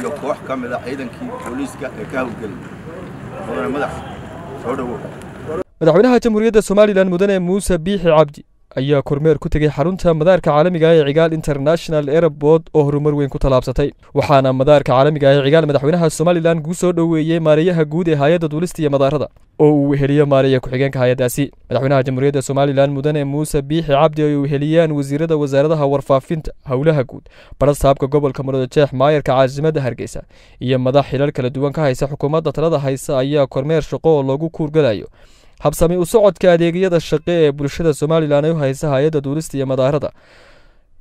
iyo koox ka mid a ah ciidankii booliiska ee ka howlgelin madax soo dhawo madaxweynaha jamhuuriyadda somalilan mudane muuse biixi cabdi ayaa kormeer ku tegey xarunta madaarka caalamiga ah ee cigaal international erebord oo horumar weyn ku tallaabsatay waxaana madaarka caalamiga ah ee cigaal madaxweynaha somalilan kuu soo dhoweeyey maareeyaha guud ee hay-adda duulista iyo madaarada oo uu weheliyo maareeya ku-xigeenka hay-addaasi madaxweynaha jamhuuriyadda somalilan mudane muuse biixi cabdi ay weheliyeen wasiirada wasaaradaha warfaafinta howlaha guud badha saabka gobolka mudane maayarka caasimadda hargeysa iyo madax xilal kala duwan ka haysa xukuumadda talada haysa ayaa kormeer shaqo oo loogu kuurgalayo habsami u socodka adeegyada shaqe ee bulshada somalilan ay u haysa hay-adda duulista iyo madaarada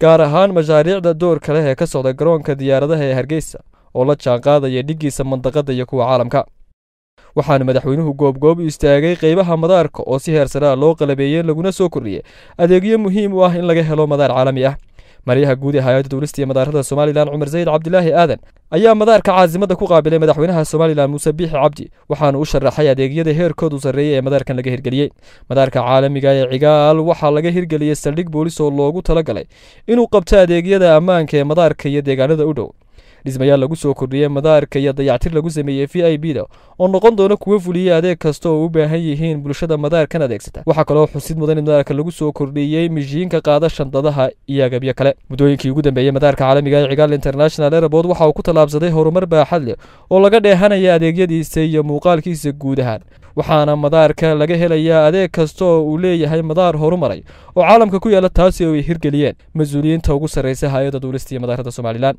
gaar ahaan mashaariicda doorka leh ee ka socda garoonka diyaaradaha ee hargeysa oo la jaanqaadaya dhiggiisa mandaqadda iyo kuwa caalamka waxaana madaxweynuhu goobgoob u istaagay qeybaha madaarka oo si heersaraa ah loo qalabeeyey laguna soo kordhiyey adeegyo muhiim u ah in laga helo madaar caalami ah maryaha guud ee hay-adda duulista iyo madaarada somalilan cumar zayid cabdilaahi aadan ayaa madaarka caasimadda ku qaabilay madaxweynaha somalilan muuse biixi cabdi waxaana u sharaxay adeegyada heerkoodu sarreeyay ee madaarkan laga hirgeliyey madaarka caalamiga ah ee cigaal waxaa laga hirgeliyey saldhig boolis oo loogu tala galay inuu qabto adeegyada ammaanka ee madaarka iyo deegaanada u dhow dhismayaal lagu soo kordhiyey madaarka iyo dayactir lagu sameeyey v i b da oo noqon doona kuwa fuliyey adeeg kasta oo u baahan yihiin bulshada madaarkan adeegsata waxaa kaloo xusid mudan in madaarka lagu soo kordhiyey mishiinka qaada shandadaha iyo agabyo kale muddooyinkii ugu dambeeyey madaarka caalamiga ah ee cigaal international airabord waxa uu ku tallaabsaday horumar baaxad leh oo laga dheehanaya adeegyadiisa iyo muuqaalkiisa guud ahaan waxaana madaarka laga helayaa adeeg kasta oo uu leeyahay madaar horumaray oo caalamka ku yaala taasi oo ay hirgeliyeen mas-uuliyiinta ugu sarreysa hay-adda duulista iyo madaarada somalilan